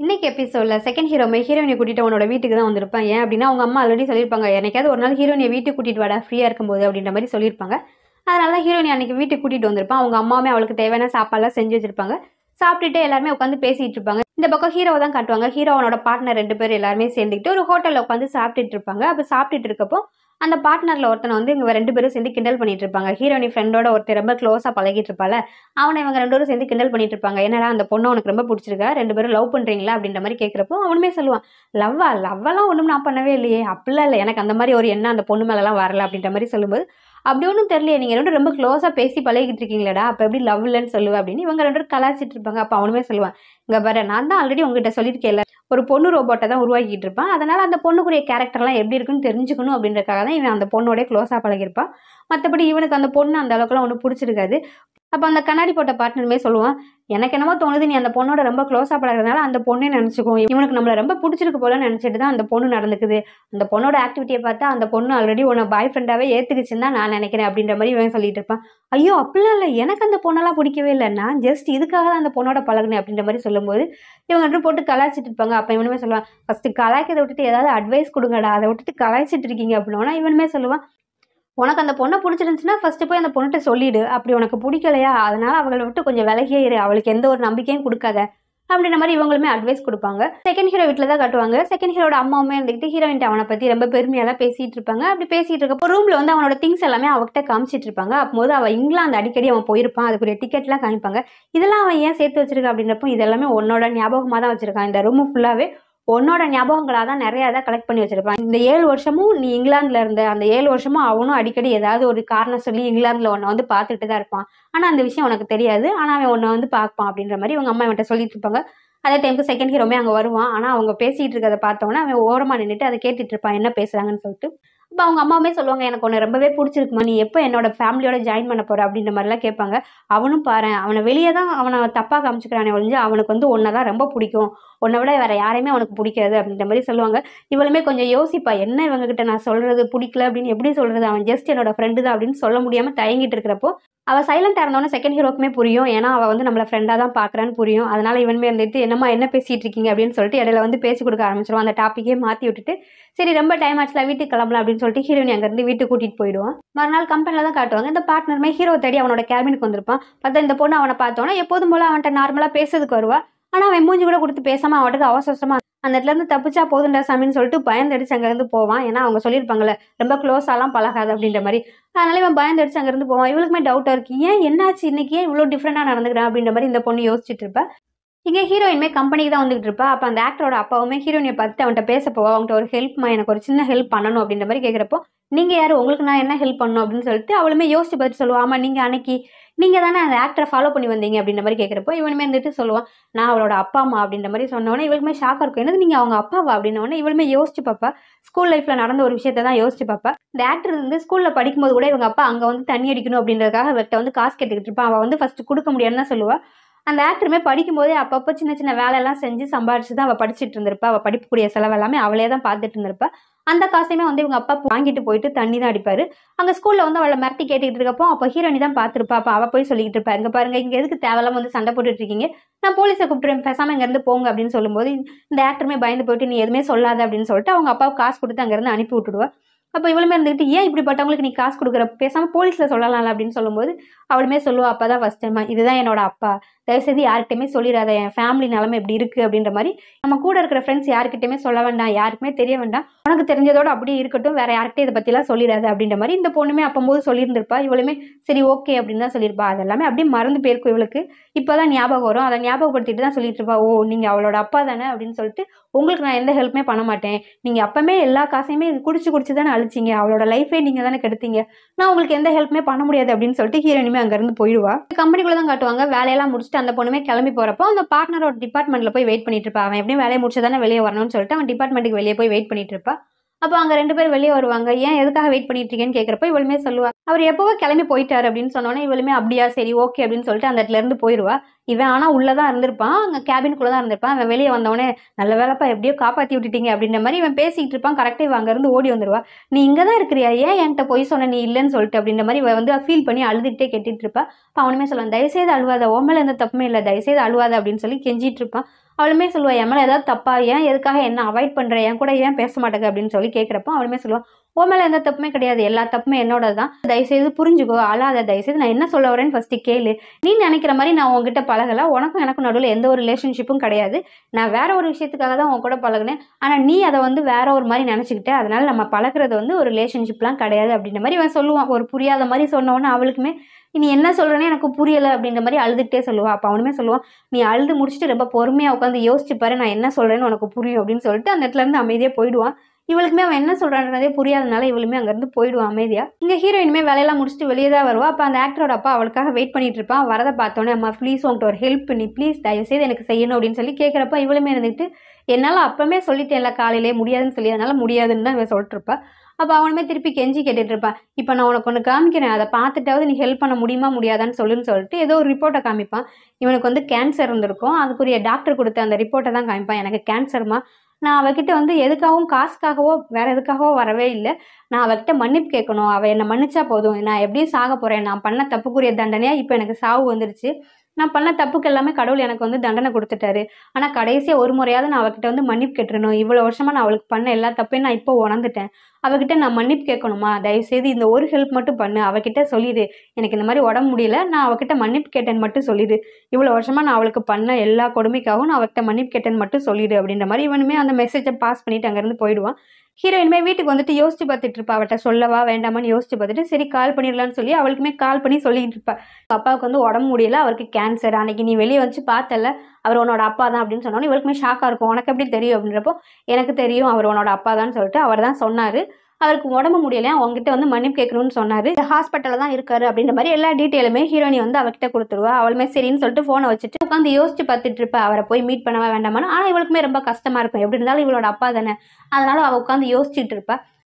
இன்றைக்கி எபிசோடில் second hero மாதிரி ஹீரோயினை கூட்டிகிட்டு அவனோட வீட்டுக்கு தான் வந்திருப்பேன் ஏன் அப்படின்னா அவங்க அம்மா ஆல்ரெடி சொல்லியிருப்பாங்க எனக்காவது ஒரு நாள் ஹீரோயினை வீட்டுக்கு கூட்டிகிட்டு வாடா ஃப்ரீயாக இருக்கும்போது அப்படின்ற மாதிரி சொல்லியிருப்பாங்க அதனால தான் ஹீரோயினை அன்றைக்கி வீட்டுக்கு கூட்டிகிட்டு வந்திருப்பான் அவங்க அம்மாவுமே அவளுக்கு தேவையான சாப்பாடெல்லாம் செஞ்சு வச்சுருப்பாங்க சாப்பிட்டுட்டு எல்லாருமே உட்காந்து பேசிகிட்டு இருப்பாங்க இந்த பக்கம் ஹீரோவை தான் காட்டுவாங்க ஹீரோ அவனோட பார்ட்னர் ரெண்டு பேர் எல்லாருமே சேர்ந்துக்கிட்டு ஒரு ஹோட்டலில் உட்காந்து சாப்பிட்டுட்டு இருப்பாங்க அப்போ சாப்பிட்டுட்டு இருக்கப்போ அந்த பார்ட்னரில் ஒருத்தனை வந்து இவங்க ரெண்டு பேரும் சேர்ந்து கிண்டல் பண்ணிட்டு இருப்பாங்க ஹீரோனி ஃப்ரெண்டோட ஒருத்தர் ரொம்ப க்ளோஸாக பழகிட்டு இருப்பாள் அவனை இவங்க ரெண்டு பேரும் சேர்ந்து கிண்டல் பண்ணிட்டு இருப்பாங்க என்னடா அந்த பொண்ணு அவனுக்கு ரொம்ப பிடிச்சிருக்கா ரெண்டு பேரும் லவ் பண்ணுறீங்களா அப்படின்ற மாதிரி கேட்குறப்போ அவனுமே சொல்லுவான் லவ்வா லவ்வெல்லாம் ஒன்றும் நான் பண்ணவே இல்லையே அப்படிலாம் இல்லை எனக்கு அந்த மாதிரி ஒரு எண்ணம் அந்த பொண்ணு மேலெலாம் வரல அப்படின்ற மாதிரி சொல்லும்போது அப்படி ஒன்றும் தெரியல நீங்கள் ரெண்டு ரொம்ப க்ளோஸாக பேசி பழகிட்டு இருக்கீங்களடா அப்போ எப்படி லவ் இல்லைன்னு சொல்லுவேன் அப்படின்னு இவங்க ரெண்டு கலாச்சிட்டு இருப்பாங்க அப்போ அவனுமே சொல்லுவான் இங்கே பாரு நான் தான் ஆல்ரெடி உங்ககிட்ட சொல்லியிருக்கேன் ஒரு பொண்ணு ரோபோட்டை தான் உருவாக்கிட்டு இருப்பான் அதனால் அந்த பொண்ணுக்குரிய கேரக்டர்லாம் எப்படி இருக்குன்னு தெரிஞ்சுக்கணும் அப்படின்றக்காக தான் இவன் அந்த பொண்ணோடய க்ளோஸாக பழகியிருப்பான் மற்றபடி இவனுக்கு அந்த பொண்ணு அந்த அளவுக்குலாம் ஒன்றும் பிடிச்சிருக்காது அப்போ அந்த கண்ணாடி போட்ட பார்ட்னருமே சொல்லுவான் எனக்கு என்னமோ தோணுது நீ அந்த பொண்ணோட ரொம்ப க்ளோஸாக பழகிறதுனால அந்த பொண்ணே நினச்சிக்கும் இவனுக்கு நம்மளை ரொம்ப பிடிச்சிருக்கு போலன்னு நினச்சிட்டு தான் அந்த பொண்ணு நடந்துக்குது அந்த பொண்ணோட ஆக்டிவிட்டியை பார்த்தா அந்த பொண்ணு ஆல்ரெடி உன்னை பாய் ஃப்ரெண்டாகவே ஏற்றுக்குச்சுன்னு தான் நான் நினைக்கிறேன் அப்படின்ற மாதிரி இவன் சொல்லிட்டு இருப்பான் ஐயோ அப்படிலாம் இல்லை எனக்கு அந்த பொண்ணெல்லாம் பிடிக்கவே இல்லை நான் ஜஸ்ட் இதுக்காக தான் அந்த பொண்ணோட பழகினேன் அப்படின்ற மாதிரி சொல்லும்போது இவங்க ரெண்டு போட்டு கலாய்ச்சிட்டு இருப்பாங்க அப்போ இவனுமே சொல்லுவான் ஃபஸ்ட்டு கலாய்க்கிறத விட்டுட்டு ஏதாவது அட்வைஸ் கொடுங்கடா அதை விட்டுட்டு கலாய்ச்சிட்டு இருக்கீங்க அப்படின்னா இவனுமே சொல்லுவான் உனக்கு அந்த பொண்ணை பிடிச்சிருந்துச்சுன்னா ஃபஸ்ட்டு போய் அந்த பொண்ணுகிட்ட சொல்லிடு அப்படி உனக்கு பிடிக்கலையா அதனால் அவளை விட்டு கொஞ்சம் விலகியே இரு அவளுக்கு எந்த ஒரு நம்பிக்கையும் கொடுக்காத அப்படின்ற மாதிரி இவங்களுமே அட்வைஸ் கொடுப்பாங்க செகண்ட் ஹீரோ வீட்டில் தான் கட்டுவாங்க செகண்ட் ஹீரோட அம்மாவுமே இருந்துகிட்டு ஹீரோயின் அவனை பற்றி ரொம்ப பெருமையெல்லாம் பேசிகிட்டு இருப்பாங்க அப்படி பேசிகிட்டு இருக்கப்போ ரூமில் வந்து அவனோட திங்ஸ் எல்லாமே அவகிட்ட காமிச்சிட்டு இருப்பாங்க அப்போது அவள் இங்கிலாந்து அடிக்கடி அவன் போயிருப்பான் அதுக்குரிய டிக்கெட்லாம் காமிப்பாங்க இதெல்லாம் அவன் ஏன் சேர்த்து வச்சிருக்கான் அப்படின்றப்போ இதெல்லாமே உன்னோட ஞாபகமாக தான் வச்சிருக்கான் இந்த ரூம் ஃபுல்லாகவே உன்னோட ஞாபகங்களாக தான் நிறையா இதை கலெக்ட் பண்ணி வச்சுருப்பான் இந்த ஏழு வருஷமும் நீ இங்கிலாந்தில் இருந்த அந்த ஏழு வருஷமும் அவனும் அடிக்கடி ஏதாவது ஒரு காரணம் சொல்லி இங்கிலாந்தில் உன்னை வந்து பார்த்துட்டு தான் இருப்பான் ஆனால் அந்த விஷயம் உனக்கு தெரியாது ஆனால் அவன் உன்னை வந்து பார்ப்பான் அப்படின்ற மாதிரி இவங்க அம்மா அவன்கிட்ட சொல்லிட்டு இருப்பாங்க அதே டைமுக்கு செகண்ட் ஹீரோமே அங்கே வருவான் ஆனால் அவங்க பேசிகிட்டு இருக்கிறத பார்த்தவொன்னே அவன் ஓரமாக நின்றுட்டு அதை கேட்டுட்டு இருப்பான் என்ன பேசுகிறாங்கன்னு சொல்லிட்டு இப்போ அவங்க அம்மாவுமே சொல்லுவாங்க எனக்கு ஒன்று ரொம்பவே பிடிச்சிருக்குமா நீ எப்போ என்னோட ஃபேமிலியோட ஜாயின் பண்ண போகிற அப்படின்ற மாதிரிலாம் கேட்பாங்க அவனும் பாரு அவனை வெளியே தான் அவனை தப்பாக காமிச்சிக்கிறானே ஒழிஞ்சு அவனுக்கு வந்து ஒன்றை தான் ரொம்ப பிடிக்கும் உன்னை விட வேற யாரையுமே அவனுக்கு பிடிக்காது அப்படின்ற மாதிரி சொல்லுவாங்க இவளுமே கொஞ்சம் யோசிப்பா என்ன இவங்ககிட்ட நான் சொல்கிறது பிடிக்கல அப்படின்னு எப்படி சொல்கிறது அவன் ஜஸ்ட் என்னோட ஃப்ரெண்டு தான் அப்படின்னு சொல்ல முடியாமல் தயங்கிட்டு இருக்கிறப்போ அவள் சைலண்டாக இருந்தோடனே செகண்ட் ஹீரோக்குமே புரியும் ஏன்னா அவள் வந்து நம்மளை ஃப்ரெண்டாக தான் பார்க்குறான்னு புரியும் அதனால் இவனுமே இருந்துட்டு என்னம்மா என்ன பேசிகிட்டு இருக்கீங்க அப்படின்னு சொல்லிட்டு இடையில வந்து பேசி கொடுக்க ஆரம்பிச்சிருவோம் அந்த டாப்பிக்கே மாற்றி விட்டுட்டு சரி ரொம்ப டைம் ஆச்சுல வீட்டுக்கு கிளம்பலாம் அப்படின்னு சொல்லிட்டு ஹீரோயின் அங்கேருந்து வீட்டுக்கு கூட்டிகிட்டு போயிடுவான் மறுநாள் கம்பெனியில் தான் காட்டுவாங்க இந்த பார்ட்னருமே ஹீரோ தேடி அவனோட கேபினுக்கு வந்திருப்பான் பார்த்தா இந்த பொண்ணு அவனை பார்த்தோன்னா எப்போதும் போல் அவன்கிட்ட நார்மலாக பேசுறதுக்கு வருவாள் ஆனால் அவன் மூஞ்சி கூட கொடுத்து பேசாமல் அவட்டுக்கு அவசரமாக அந்த இருந்து தப்பிச்சா போதுண்டா சாமின்னு சொல்லிட்டு பயந்தடிச்சு அங்கேருந்து போவான் ஏன்னா அவங்க சொல்லியிருப்பாங்கல்ல ரொம்ப க்ளோஸாலாம் பழகாது அப்படின்ற மாதிரி அதனால இவன் பயந்தடிச்சு அங்கேருந்து போவான் இவளுக்குமே டவுட்டாக இருக்கு ஏன் என்னாச்சு இன்னைக்கு ஏன் இவ்வளோ டிஃப்ரெண்ட்டாக நடந்துக்கிறான் அப்படின்ற மாதிரி இந்த பொண்ணு யோசிச்சுட்டு இருப்பேன் இங்கே ஹீரோயினுமே கம்பெனிக்கு தான் வந்துகிட்டு இருப்பா அப்போ அந்த ஆக்டரோட அப்பாவுமே ஹீரோயினை பார்த்து அவன்கிட்ட பேச போவா அவங்ககிட்ட ஒரு ஹெல்ப்மா எனக்கு ஒரு சின்ன ஹெல்ப் பண்ணணும் அப்படின்ற மாதிரி கேட்குறப்போ நீங்கள் யார் உங்களுக்கு நான் என்ன ஹெல்ப் பண்ணணும் அப்படின்னு சொல்லிட்டு அவளுமே யோசிச்சு பார்த்து சொல்லுவா ஆமாம் நீங்கள் அன்னைக்கு நீங்கள் தானே அந்த ஆக்டரை ஃபாலோ பண்ணி வந்தீங்க அப்படின்ற மாதிரி கேட்குறப்போ இவனுமே வந்துட்டு சொல்லுவான் நான் அவளோட அப்பா அம்மா அப்படின்ற மாதிரி சொன்னோன்னே இவளுக்குமே ஷாக்காக இருக்கும் என்னது நீங்கள் அவங்க அப்பாவா அப்படின்னோடனே இவளுமே யோசிச்சு பார்ப்பா ஸ்கூல் லைஃப்பில் நடந்த ஒரு விஷயத்த தான் யோசிச்சு பார்ப்பா இந்த ஆக்டர் வந்து ஸ்கூலில் படிக்கும்போது கூட இவங்க அப்பா அங்கே வந்து தண்ணி அடிக்கணும் அப்படின்றதுக்காக அவர்கிட்ட வந்து காசு கேட்டுக்கிட்டு இருப்பான் அவள் வந்து ஃபஸ்ட்டு கொடுக்க முடியாதுன்னு தான் சொல்லுவாள் அந்த ஆக்டருமே படிக்கும்போதே அப்பப்போ சின்ன சின்ன வேலையெல்லாம் செஞ்சு சம்பாரிச்சு தான் அவள் படிச்சுட்டு இருந்திருப்பா அவள் படிக்கக்கூடிய செலவு எல்லாமே அவளே தான் பார்த்துட்டு இருந்திருப்பா அந்த காசையுமே வந்து இவங்க அப்பா வாங்கிட்டு போயிட்டு தண்ணி தான் அடிப்பார் அங்கே ஸ்கூலில் வந்து அவளை மிரட்டி கேட்டுக்கிட்டு இருக்கப்போ அப்போ ஹீரோனி தான் பார்த்துருப்பா அப்போ அவள் போய் சொல்லிக்கிட்டு இருப்பா இங்கே பாருங்க இங்கே எதுக்கு தேவையில்லாம வந்து சண்டை போட்டுட்டு இருக்கீங்க நான் போலீஸை கூப்பிட்டுருவேன் பேசாமல் இங்கேருந்து போங்க அப்படின்னு சொல்லும்போது இந்த ஆக்டருமே பயந்து போயிட்டு நீ எதுவுமே சொல்லாத அப்படின்னு சொல்லிட்டு அவங்க அப்பாவுக்கு காசு கொடுத்து அங்கேருந்து அனுப்பி விட்டுடுவா அப்போ இவளுமே இருந்துகிட்டு ஏன் இப்படிப்பட்டவங்களுக்கு நீ காசு கொடுக்குற பேசாமல் போலீஸில் சொல்லலாம் அப்படின்னு சொல்லும்போது அவளுமே சொல்லுவா அப்பா தான் ஃபஸ்ட் டைம் இதுதான் என்னோட அப்பா தயவுசெய்து யார்கிட்டையுமே சொல்லிடாத என் ஃபேமிலி நிலமை இப்படி இருக்குது அப்படின்ற மாதிரி நம்ம கூட இருக்கிற ஃப்ரெண்ட்ஸ் யார்கிட்டையுமே சொல்ல வேண்டாம் யாருக்குமே தெரிய வேண்டாம் உனக்கு தெரிஞ்சதோட அப்படியே இருக்கட்டும் வேறு யார்கிட்டையும் இதை பற்றிலாம் சொல்லிடாத அப்படின்ற மாதிரி இந்த பொண்ணுமே அப்பம்போது சொல்லியிருந்திருப்பா இவளுமே சரி ஓகே அப்படின்னு தான் சொல்லியிருப்பா அதெல்லாமே அப்படியே மறந்து போயிருக்கும் இவளுக்கு இப்போ தான் ஞாபகம் வரும் அதை ஞாபகப்படுத்திட்டு தான் சொல்லிட்டு இருப்பா ஓ நீங்கள் அவளோட அப்பா தானே அப்படின்னு சொல்லிட்டு உங்களுக்கு நான் எந்த ஹெல்ப்புமே பண்ண மாட்டேன் நீங்கள் அப்பவுமே எல்லா காசையுமே குடிச்சு குடிச்சு தானே அழிச்சிங்க அவளோட லைஃபே நீங்கள் தானே கெடுத்தீங்க நான் உங்களுக்கு எந்த ஹெல்ப்புமே பண்ண முடியாது அப்படின்னு சொல்லிட்டு ஹீரோனிமே அங்கேருந்து போயிடுவா கம்பெனிக்குள்ளே தான் காட்டுவாங்க வேலையெல்லாம் முடிச்சு முடிச்சுட்டு அந்த பொண்ணுமே கிளம்பி போகிறப்போ அந்த பார்ட்னரோட டிபார்ட்மெண்ட்டில் போய் வெயிட் பண்ணிட்டு இருப்பா அவன் எப்படியும் வேலையை முடிச்சு வெளியே வரணும்னு சொல்லிட்டு அவன் டிபார்ட்மெண்ட்டுக்கு வெளியே போய் வெயிட் பண்ணிட்டு இருப்பா அப்போ அங்கே ரெண்டு பேர் வெளியே வருவாங்க ஏன் எதுக்காக வெயிட் பண்ணிட்டு இருக்கேன்னு கேட்குறப்ப இவளுமே சொல்லுவா அவர் எப்போவோ கிளம்பி போயிட்டார் அப்படின்னு சொன்னோன்னே இவளுமே அப்படியா சரி ஓகே அப்படின்னு சொல்லிட்டு அந்த இடத்துல இருந்து போயிடுவா இவன் ஆனால் உள்ளே தான் இருந்திருப்பான் அங்கே குள்ளே தான் இருந்திருப்பான் அவன் வெளியே வந்தவொடனே நல்ல வேலைப்பா எப்படியோ காப்பாற்றி விட்டுட்டீங்க அப்படின்ற மாதிரி இவன் பேசிக்கிட்டு இருப்பான் கரெக்டாக இவன் அங்கேருந்து ஓடி வந்துடுவா நீ இங்கே தான் இருக்கிறியா ஏன் என்கிட்ட போய் சொன்ன நீ இல்லைன்னு சொல்லிட்டு அப்படின்ற மாதிரி இவன் வந்து ஃபீல் பண்ணி அழுதுகிட்டே கேட்டுட்டு இருப்பான் அப்போ அவனுமே சொல்லுவான் தயவுசெய்து அழுவாத ஓமல எந்த தப்புமே இல்லை தயவுசெய்து அழுவாத அப்படின்னு சொல்லி கெஞ்சிட்டு இருப்பான் அவளுமே சொல்லுவாள் என் மேலே ஏதாவது தப்பா ஏன் எதுக்காக என்ன அவாய்ட் பண்ணுற என் கூட ஏன் பேச மாட்டேங்க அப்படின்னு சொல்லி கேட்குறப்போ அவளுமே சொல்லுவாள் உன் மேலே எந்த தப்புமே கிடையாது எல்லா தப்புமே என்னோட தான் தயவுசெய்து புரிஞ்சுக்கோ அழாத தயவுசெய்து நான் என்ன சொல்ல வரேன்னு ஃபஸ்ட்டு கேளு நீ நினைக்கிற மாதிரி நான் உங்ககிட்ட பழகலை உனக்கும் எனக்கும் நடுவில் எந்த ஒரு ரிலேஷன்ஷிப்பும் கிடையாது நான் வேற ஒரு விஷயத்துக்காக தான் உன் கூட பழகினேன் ஆனால் நீ அதை வந்து வேற ஒரு மாதிரி நினச்சிக்கிட்ட அதனால் நம்ம பழகிறது வந்து ஒரு ரிலேஷன்ஷிப்லாம் கிடையாது அப்படின்ற மாதிரி இவன் சொல்லுவான் ஒரு புரியாத மாதிரி சொன்னோன்னே அவளுக்குமே நீ என்ன சொல்கிறேன்னு எனக்கு புரியலை அப்படின்ற மாதிரி அழுதுகிட்டே சொல்லுவாள் அப்போ அவனுமே சொல்லுவான் நீ அழுது முடிச்சுட்டு ரொம்ப பொறுமையாக உட்காந்து யோசிச்சு பாரு நான் என்ன சொல்கிறேன்னு உனக்கு புரியும் அப்படின்னு சொல்லிட்டு அந்த இடத்துலேருந்து அமைதியாக போயிடுவான் இவளுக்குமே அவன் என்ன சொல்கிறான்றதே புரியாதனால இவளுமே அங்கேருந்து போயிடுவான் அமைதியாக இங்கே ஹீரோயினுமே வேலையெல்லாம் முடிச்சுட்டு வெளியே தான் வருவா அப்போ அந்த ஆக்டரோட அப்பா அவளுக்காக வெயிட் பண்ணிட்டு இருப்பான் வரதை பார்த்தோன்னே அம்மா ப்ளீஸ் உன்ட்டு ஒரு ஹெல்ப் பண்ணி ப்ளீஸ் தயவுசெய்து எனக்கு செய்யணும் அப்படின்னு சொல்லி கேட்குறப்ப இவளுமே இருந்துட்டு என்னால் அப்பவுமே சொல்லிட்டேன்ல காலையிலே முடியாதுன்னு சொல்லி அதனால் முடியாதுன்னு தான் இவன் சொல்லிட்டுருப்பா அப்போ அவனுமே திருப்பி கெஞ்சி கேட்டுட்டு இருப்பான் இப்போ நான் உனக்கு ஒன்று காமிக்கிறேன் அதை பார்த்துட்டாவது நீ ஹெல்ப் பண்ண முடியுமா முடியாதான்னு சொல்லுன்னு சொல்லிட்டு ஏதோ ஒரு ரிப்போர்ட்டை காமிப்பான் இவனுக்கு வந்து கேன்சர் இருந்திருக்கும் அதுக்குரிய டாக்டர் கொடுத்த அந்த ரிப்போர்ட்டை தான் காமிப்பான் எனக்கு கேன்சர்மா நான் அவகிட்ட வந்து எதுக்காகவும் காசுக்காகவோ வேற எதுக்காகவோ வரவே இல்லை நான் அவகிட்ட மன்னிப்பு கேட்கணும் அவள் என்னை மன்னிச்சா போதும் நான் எப்படியும் சாக போகிறேன் நான் பண்ண தப்புக்குரிய தண்டனையாக இப்போ எனக்கு சாவு வந்துருச்சு நான் பண்ண தப்புக்கு எல்லாமே கடவுள் எனக்கு வந்து தண்டனை கொடுத்துட்டாரு ஆனால் கடைசியாக ஒரு முறையாவது நான் அவகிட்ட வந்து மன்னிப்பு கேட்டுருணும் இவ்வளோ வருஷமாக நான் அவளுக்கு பண்ண எல்லா தப்பையும் நான் இப்போ உணர்ந்துட்டேன் அவகிட்ட நான் மன்னிப்பு கேட்கணுமா தயவுசெய்து இந்த ஒரு ஹெல்ப் மட்டும் பண்ணு அவகிட்ட சொல்லிடு எனக்கு இந்த மாதிரி உடம்பு முடியல நான் அவகிட்ட மன்னிப்பு கேட்டேன்னு மட்டும் சொல்லிடு இவ்வளோ வருஷமாக நான் அவளுக்கு பண்ண எல்லா கொடுமைக்காகவும் நான் அவகிட்ட மன்னிப்பு கேட்டேன்னு மட்டும் சொல்லிடு அப்படின்ற மாதிரி இவனுமே அந்த மெசேஜை பாஸ் பண்ணிட்டு அங்கேருந்து போயிடுவான் ஹீரோயினுமே வீட்டுக்கு வந்துட்டு யோசிச்சு பார்த்துட்டு இருப்பா அவட்ட சொல்லவா வேண்டாமான்னு யோசிச்சு பார்த்துட்டு சரி கால் பண்ணிடலான்னு சொல்லி அவளுக்குமே கால் பண்ணி சொல்லிக்கிட்டு இருப்பா அப்பாவுக்கு வந்து உடம்பு முடியல அவருக்கு கேன்சர் அன்னைக்கு நீ வெளியே வந்து பார்த்தல அவர் உன்னோட அப்பா தான் அப்படின்னு சொன்னோன்னே இவளுக்குமே ஷாக்காக இருக்கும் உனக்கு எப்படி தெரியும் அப்படின்றப்போ எனக்கு தெரியும் அவர் உன்னோட அப்பா தான் சொல்லிட்டு அவர் தான் சொன்னார் அவருக்கு உடம்பு முடியல அவங்ககிட்ட வந்து மன்னிப்பு கேட்கணும்னு சொன்னார் ஹாஸ்பிட்டலில் தான் இருக்காரு அப்படின்ற மாதிரி எல்லா டீட்டெயிலுமே ஹீரோயினி வந்து அவகிட்ட கொடுத்துருவா அவளுமே சரின்னு சொல்லிட்டு ஃபோனை வச்சுட்டு உட்காந்து யோசிச்சு பார்த்துட்டு இருப்பா அவரை போய் மீட் பண்ணவா வேண்டாமான்னு ஆனால் இவளுக்குமே ரொம்ப கஷ்டமாக இருக்கும் எப்படி இருந்தாலும் இவளோட அப்பா தானே அதனால அவள் உட்காந்து யோசிச்சுட்டு இருப்பா